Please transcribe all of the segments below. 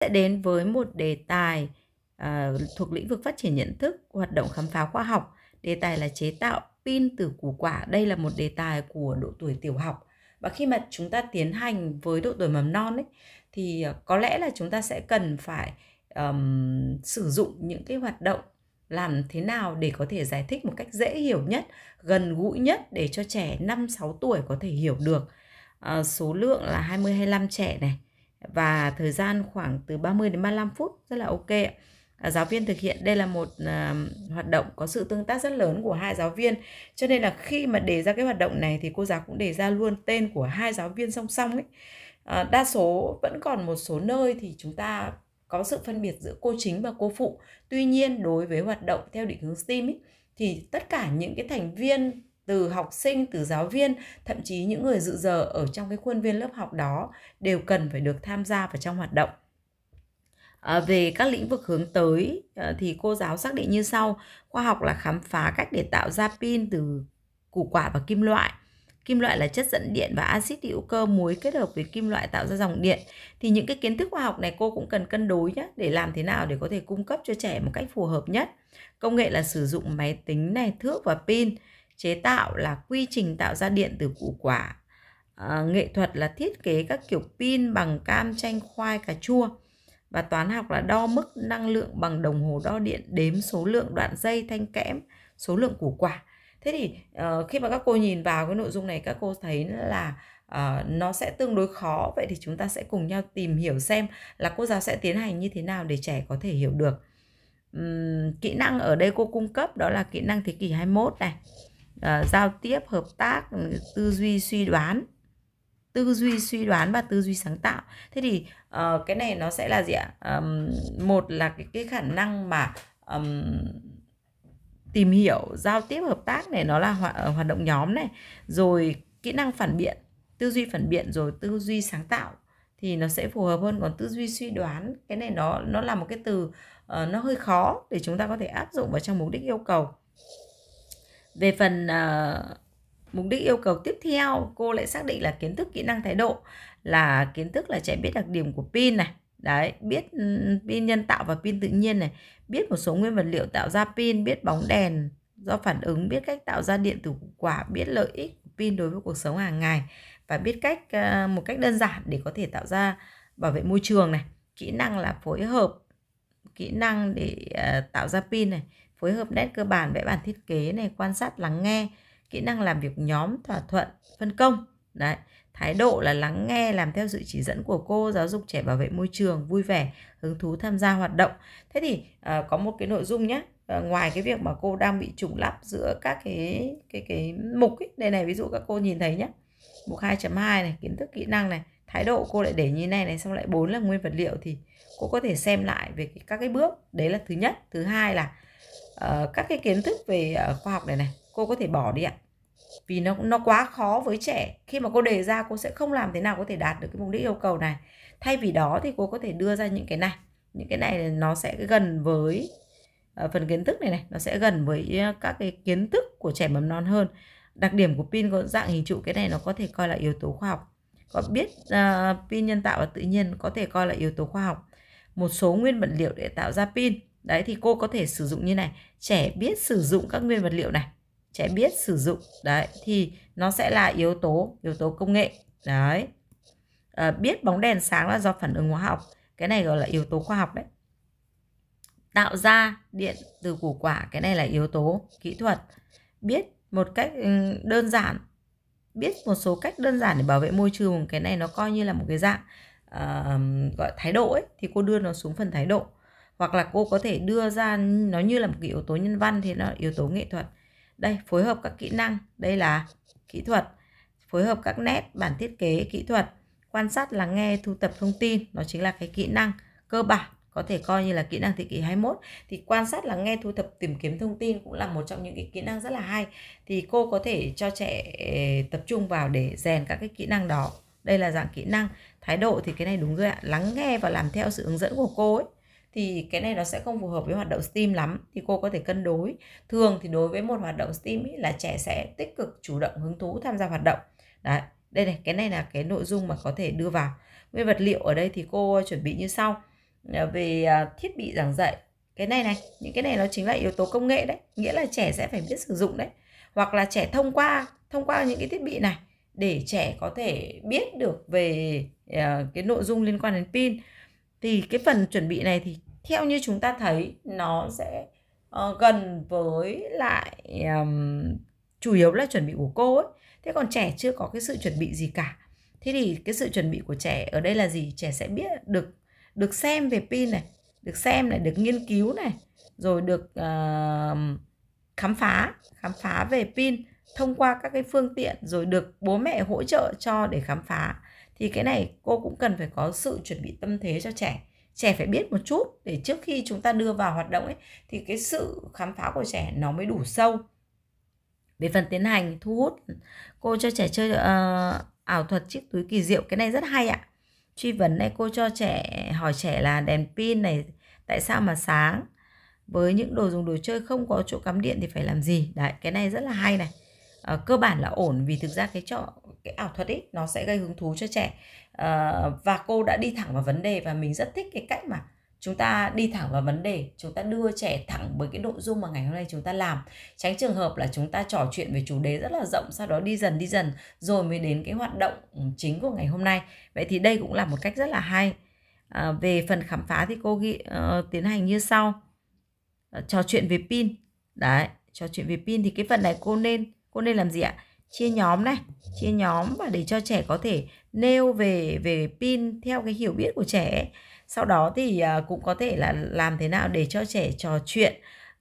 sẽ đến với một đề tài à, thuộc lĩnh vực phát triển nhận thức, hoạt động khám phá khoa học. Đề tài là chế tạo pin từ củ quả. Đây là một đề tài của độ tuổi tiểu học. Và khi mà chúng ta tiến hành với độ tuổi mầm non ấy, thì ờ, có lẽ là chúng ta sẽ cần phải um, sử dụng những cái hoạt động làm thế nào để có thể giải thích một cách dễ hiểu nhất, gần gũi nhất để cho trẻ 5 6 tuổi có thể hiểu được. À, số lượng là 20 25 trẻ này và thời gian khoảng từ 30 đến 35 phút rất là ok à, giáo viên thực hiện đây là một à, hoạt động có sự tương tác rất lớn của hai giáo viên cho nên là khi mà đề ra cái hoạt động này thì cô giáo cũng đề ra luôn tên của hai giáo viên song song ấy à, đa số vẫn còn một số nơi thì chúng ta có sự phân biệt giữa cô chính và cô phụ tuy nhiên đối với hoạt động theo định hướng STEAM ấy, thì tất cả những cái thành viên từ học sinh, từ giáo viên, thậm chí những người dự giờ ở trong cái khuôn viên lớp học đó đều cần phải được tham gia vào trong hoạt động. À, về các lĩnh vực hướng tới à, thì cô giáo xác định như sau khoa học là khám phá cách để tạo ra pin từ củ quả và kim loại kim loại là chất dẫn điện và axit hữu cơ muối kết hợp với kim loại tạo ra dòng điện thì những cái kiến thức khoa học này cô cũng cần cân đối nhé để làm thế nào để có thể cung cấp cho trẻ một cách phù hợp nhất công nghệ là sử dụng máy tính này thước và pin chế tạo là quy trình tạo ra điện từ củ quả à, nghệ thuật là thiết kế các kiểu pin bằng cam chanh khoai cà chua và toán học là đo mức năng lượng bằng đồng hồ đo điện đếm số lượng đoạn dây thanh kẽm số lượng củ quả thế thì uh, khi mà các cô nhìn vào cái nội dung này các cô thấy là uh, nó sẽ tương đối khó vậy thì chúng ta sẽ cùng nhau tìm hiểu xem là cô giáo sẽ tiến hành như thế nào để trẻ có thể hiểu được um, kỹ năng ở đây cô cung cấp đó là kỹ năng thế kỷ 21 này uh, giao tiếp hợp tác ừ, tư duy suy đoán tư duy suy đoán và tư duy sáng tạo thế thì uh, cái này nó sẽ là gì ạ um, một là cái, cái khả năng mà um, tìm hiểu giao tiếp hợp tác này nó là hoạt, ờ, hoạt động nhóm này rồi kỹ năng phản biện tư duy phản biện rồi tư duy sáng tạo thì nó sẽ phù hợp hơn còn tư duy suy đoán cái này nó nó là một cái từ uh, nó hơi khó để chúng ta có thể áp dụng vào trong mục đích yêu cầu về phần uh, mục đích yêu cầu tiếp theo cô lại xác định là kiến thức kỹ năng thái độ là kiến thức là trẻ biết đặc điểm của pin này đấy biết ừ, pin nhân tạo và pin tự nhiên này biết một số nguyên vật liệu tạo ra pin biết bóng đèn do phản ứng biết cách tạo ra điện từ quả biết lợi ích của pin đối với cuộc sống hàng ngày và biết cách ờ, một cách đơn giản để có thể tạo ra bảo vệ môi trường này kỹ năng là phối hợp kỹ năng để ờ, tạo ra pin này phối hợp nét cơ bản vẽ bản thiết kế này quan sát lắng nghe kỹ năng làm việc nhóm thỏa thuận phân công đấy thái độ là lắng nghe làm theo sự chỉ dẫn của cô giáo dục trẻ bảo vệ môi trường vui vẻ hứng thú tham gia hoạt động thế thì à, có một cái nội dung nhé à, ờ, ngoài cái việc mà cô đang bị trùng lắp giữa các cái cái cái mục ấy. đây này ví dụ các cô nhìn thấy nhé mục 2.2 này kiến thức kỹ năng này thái độ cô lại để như này này xong lại bốn là nguyên vật liệu thì cô có thể xem lại về các cái bước đấy là thứ nhất thứ hai là Ờ, các cái kiến thức về uh, khoa học này này cô có thể bỏ đi ạ vì nó nó quá khó với trẻ khi mà cô đề ra cô sẽ không làm thế nào có thể đạt được cái mục đích yêu cầu này thay vì đó thì cô có thể đưa ra những cái này những cái này nó sẽ gần với uh, phần kiến thức này này nó sẽ gần với các cái kiến thức của trẻ mầm non hơn đặc điểm của pin có dạng hình trụ cái này nó có thể coi là yếu tố khoa học có biết uh, pin nhân tạo và tự nhiên có thể coi là yếu tố khoa học một số nguyên vật liệu để tạo ra pin Đấy thì cô có thể sử dụng như này, trẻ biết sử dụng các nguyên vật liệu này, trẻ biết sử dụng. Đấy thì nó sẽ là yếu tố yếu tố công nghệ. Đấy. À, biết bóng đèn sáng là do phản ứng hóa học. Cái này gọi là yếu tố khoa học đấy. Tạo ra điện từ củ quả, cái này là yếu tố kỹ thuật. Biết một cách ừ, đơn giản biết một số cách đơn giản để bảo vệ môi trường cái này nó coi như là một cái dạng uh, gọi thái độ ấy thì cô đưa nó xuống phần thái độ hoặc là cô có thể đưa ra nó như là một cái yếu tố nhân văn thì nó là yếu tố nghệ thuật đây phối hợp các kỹ năng đây là kỹ thuật phối hợp các nét bản thiết kế kỹ thuật quan sát lắng nghe thu thập thông tin nó chính là cái kỹ năng cơ bản có thể coi như là kỹ năng thế kỷ 21 thì quan sát lắng nghe thu thập tìm kiếm thông tin cũng là một trong những cái kỹ năng rất là hay thì cô có thể cho trẻ ờ, tập trung vào để rèn các cái kỹ năng đó đây là dạng kỹ năng thái độ thì cái này đúng rồi ạ lắng nghe và làm theo sự hướng dẫn của cô ấy thì cái này nó sẽ không phù hợp với hoạt động STEAM lắm thì cô có thể cân đối. Thường thì đối với một hoạt động STEAM ý, là trẻ sẽ tích cực chủ động hứng thú tham gia hoạt động. Đấy, đây này, cái này là cái nội dung mà có thể đưa vào. Nguyên vật liệu ở đây thì cô chuẩn bị như sau. Ờ, về à, thiết bị giảng dạy, cái này này, những cái này nó chính là yếu tố công nghệ đấy, nghĩa là trẻ sẽ phải biết sử dụng đấy. Hoặc là trẻ thông qua thông qua những cái thiết bị này để trẻ có thể biết được về ờ, cái nội dung liên quan đến pin thì cái phần chuẩn bị này thì theo như chúng ta thấy nó sẽ uh, gần với lại um, chủ yếu là chuẩn bị của cô ấy thế còn trẻ chưa có cái sự chuẩn bị gì cả thế thì cái sự chuẩn bị của trẻ ở đây là gì trẻ sẽ biết được được xem về pin này được xem này được nghiên cứu này rồi được uh, khám phá khám phá về pin thông qua các cái phương tiện rồi được bố mẹ hỗ trợ cho để khám phá thì cái này cô cũng cần phải có sự chuẩn bị tâm thế cho trẻ trẻ phải biết một chút để trước khi chúng ta đưa vào hoạt động ấy thì cái sự khám phá của trẻ nó mới đủ sâu về phần tiến hành thu hút cô cho trẻ chơi uh, ảo thuật chiếc túi kỳ diệu cái này rất hay ạ truy vấn này cô cho trẻ hỏi trẻ là đèn pin này tại sao mà sáng với những đồ dùng đồ chơi không có chỗ cắm điện thì phải làm gì đấy cái này rất là hay này à, cơ bản là ổn vì thực ra cái trò cái ảo thuật ấy nó sẽ gây hứng thú cho trẻ à, và cô đã đi thẳng vào vấn đề và mình rất thích cái cách mà chúng ta đi thẳng vào vấn đề chúng ta đưa trẻ thẳng với cái nội dung mà ngày hôm nay chúng ta làm tránh trường hợp là chúng ta trò chuyện về chủ đề rất là rộng sau đó đi dần đi dần rồi mới đến cái hoạt động chính của ngày hôm nay vậy thì đây cũng là một cách rất là hay à, về phần khám phá thì cô ghi, uh, tiến hành như sau à, trò chuyện về pin đấy trò chuyện về pin thì cái phần này cô nên cô nên làm gì ạ chia nhóm này chia nhóm và để cho trẻ có thể nêu về về pin theo cái hiểu biết của trẻ sau đó thì à, cũng có thể là làm thế nào để cho trẻ trò chuyện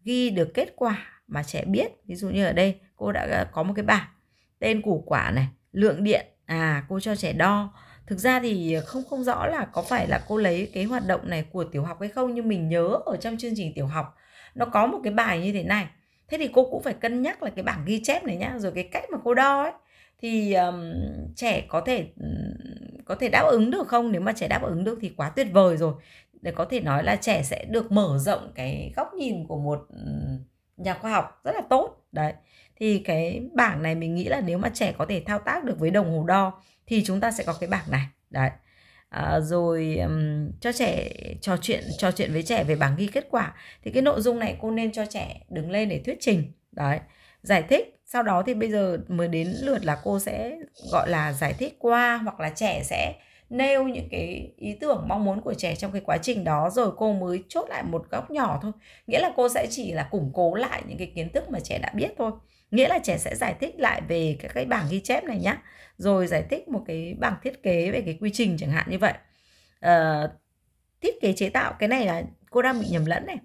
ghi được kết quả mà trẻ biết ví dụ như ở đây cô đã à, có một cái bảng tên củ quả này lượng điện à cô cho trẻ đo thực ra thì không không rõ là có phải là cô lấy cái hoạt động này của tiểu học hay không nhưng mình nhớ ở trong chương trình tiểu học nó có một cái bài như thế này thế thì cô cũng phải cân nhắc là cái bảng ghi chép này nhá rồi cái cách mà cô đo ấy thì um, trẻ có thể có thể đáp ứng được không nếu mà trẻ đáp ứng được thì quá tuyệt vời rồi để có thể nói là trẻ sẽ được mở rộng cái góc nhìn của một nhà khoa học rất là tốt đấy thì cái bảng này mình nghĩ là nếu mà trẻ có thể thao tác được với đồng hồ đo thì chúng ta sẽ có cái bảng này đấy à, rồi um, cho trẻ trò chuyện trò chuyện với trẻ về bảng ghi kết quả thì cái nội dung này cô nên cho trẻ đứng lên để thuyết trình đấy giải thích sau đó thì bây giờ mới đến lượt là cô sẽ gọi là giải thích qua hoặc là trẻ sẽ nêu những cái ý tưởng mong muốn của trẻ trong cái quá trình đó rồi cô mới chốt lại một góc nhỏ thôi nghĩa là cô sẽ chỉ là củng cố lại những cái kiến thức mà trẻ đã biết thôi nghĩa là trẻ sẽ giải thích lại về các cái bảng ghi chép này nhá rồi giải thích một cái bảng thiết kế về cái quy trình chẳng hạn như vậy à, thiết kế chế tạo cái này là cô đang bị nhầm lẫn này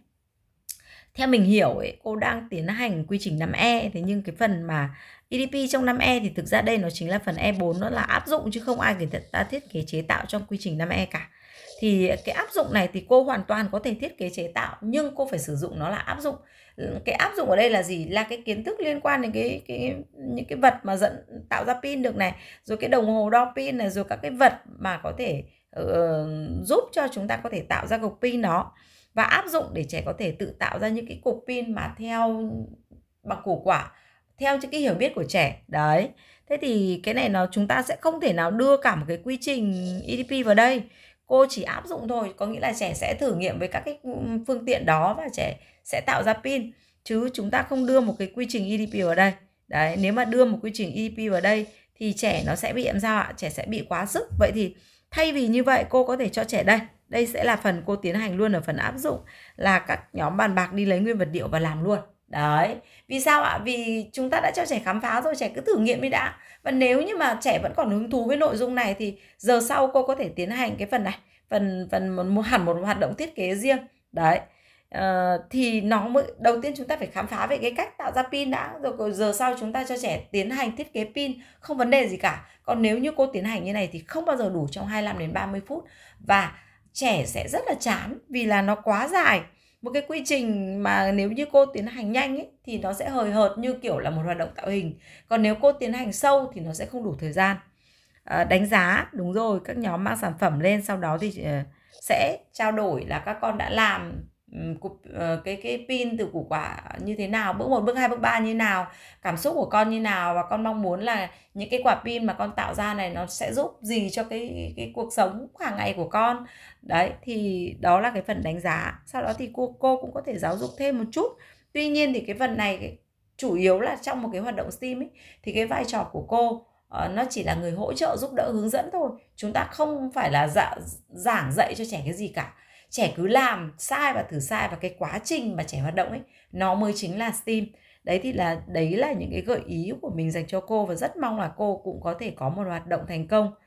theo mình hiểu ấy, cô đang tiến hành quy trình 5E thế nhưng cái phần mà EDP trong 5E thì thực ra đây nó chính là phần E4 nó là áp dụng chứ không ai người ta thiết kế chế tạo trong quy trình 5E cả thì cái áp dụng này thì cô hoàn toàn có thể thiết kế chế tạo nhưng cô phải sử dụng nó là áp dụng cái áp dụng ở đây là gì là cái kiến thức liên quan đến cái cái những cái vật mà dẫn tạo ra pin được này rồi cái đồng hồ đo pin này rồi các cái vật mà có thể uh, giúp cho chúng ta có thể tạo ra cục pin đó và áp dụng để trẻ có thể tự tạo ra những cái cục pin mà theo bằng củ quả theo những cái hiểu biết của trẻ đấy thế thì cái này nó chúng ta sẽ không thể nào đưa cả một cái quy trình EDP vào đây cô chỉ áp dụng thôi có nghĩa là trẻ sẽ thử nghiệm với các cái phương tiện đó và trẻ sẽ tạo ra pin chứ chúng ta không đưa một cái quy trình EDP vào đây đấy nếu mà đưa một quy trình EDP vào đây thì trẻ nó sẽ bị làm sao ạ trẻ sẽ bị quá sức vậy thì thay vì như vậy cô có thể cho trẻ đây đây sẽ là phần cô tiến hành luôn ở phần áp dụng là các nhóm bàn bạc đi lấy nguyên vật liệu và làm luôn đấy vì sao ạ vì chúng ta đã cho trẻ khám phá rồi trẻ cứ thử nghiệm đi đã và nếu như mà trẻ vẫn còn hứng thú với nội dung này thì giờ sau cô có thể tiến hành cái phần này phần phần một, một hẳn một hoạt động thiết kế riêng đấy Uh, thì nó mới đầu tiên chúng ta phải khám phá về cái cách tạo ra pin đã rồi giờ sau chúng ta cho trẻ tiến hành thiết kế pin không vấn đề gì cả còn nếu như cô tiến hành như này thì không bao giờ đủ trong 25 đến 30 phút và trẻ sẽ rất là chán vì là nó quá dài một cái quy trình mà nếu như cô tiến hành nhanh ấy, thì nó sẽ hời hợt như kiểu là một hoạt động tạo hình còn nếu cô tiến hành sâu thì nó sẽ không đủ thời gian à, đánh giá đúng rồi các nhóm mang sản phẩm lên sau đó thì ờ, sẽ trao đổi là các con đã làm Ờ, cái cái pin từ củ quả như thế nào bước một bước hai bước ba như nào cảm xúc của con như nào và con mong muốn là những cái quả pin mà con tạo ra này nó sẽ giúp gì cho cái cái cuộc sống hàng ngày của con đấy thì đó là cái phần đánh giá sau đó thì cô cô cũng có thể giáo dục thêm một chút tuy nhiên thì cái phần này chủ yếu là trong một cái hoạt động STEAM ấy, thì cái vai trò của cô ờ, nó chỉ là người hỗ trợ giúp đỡ hướng dẫn thôi chúng ta không phải là dạ, giảng dạy cho trẻ cái gì cả trẻ cứ làm sai và thử sai và cái quá trình mà trẻ hoạt động ấy nó mới chính là steam đấy thì là đấy là những cái gợi ý của mình dành cho cô và rất mong là cô cũng có thể có một hoạt động thành công